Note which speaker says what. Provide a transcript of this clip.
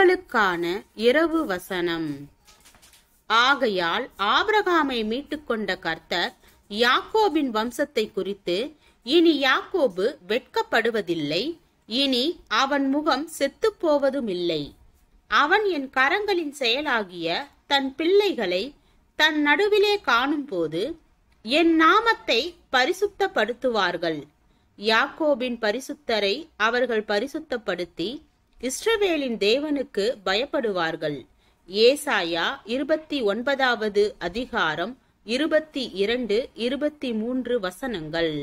Speaker 1: உங்களுக்கான இரவு வசனம் ஆகையால் ஆபிரகாமை மீட்டுக்கொண்ட கர்த்தர் யாக்கோபின் வம்சத்தை குறித்து இனி யாக்கோபு வெட்கப்படுவதில்லை இனி அவன் முகம் செத்துப்போவதும் இல்லை அவன் என் கரங்களின் செயலாகிய தன் பிள்ளைகளை தன் நடுவிலே காணும்போது என் நாமத்தை பரிசுத்தப்படுத்துவார்கள் யாக்கோபின் பரிசுத்தரை அவர்கள் பரிசுத்தப்படுத்தி இஸ்ரவேலின் தேவனுக்கு பயப்படுவார்கள் ஏசாயா இருபத்தி ஒன்பதாவது அதிகாரம் இருபத்தி இரண்டு இருபத்தி மூன்று வசனங்கள்